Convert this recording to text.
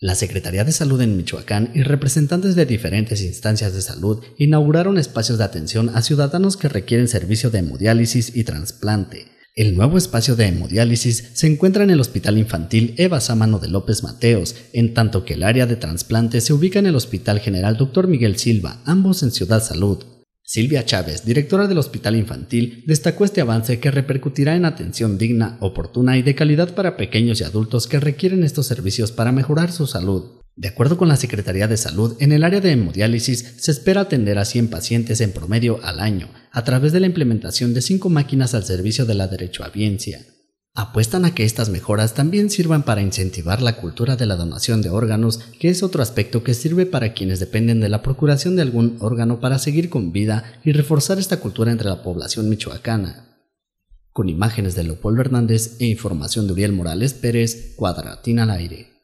La Secretaría de Salud en Michoacán y representantes de diferentes instancias de salud inauguraron espacios de atención a ciudadanos que requieren servicio de hemodiálisis y trasplante. El nuevo espacio de hemodiálisis se encuentra en el Hospital Infantil Eva Sámano de López Mateos, en tanto que el área de trasplante se ubica en el Hospital General Dr. Miguel Silva, ambos en Ciudad Salud. Silvia Chávez, directora del Hospital Infantil, destacó este avance que repercutirá en atención digna, oportuna y de calidad para pequeños y adultos que requieren estos servicios para mejorar su salud. De acuerdo con la Secretaría de Salud, en el área de hemodiálisis se espera atender a 100 pacientes en promedio al año, a través de la implementación de cinco máquinas al servicio de la derechohabiencia. Apuestan a que estas mejoras también sirvan para incentivar la cultura de la donación de órganos, que es otro aspecto que sirve para quienes dependen de la procuración de algún órgano para seguir con vida y reforzar esta cultura entre la población michoacana. Con imágenes de Leopoldo Hernández e información de Uriel Morales Pérez, Cuadratina al aire.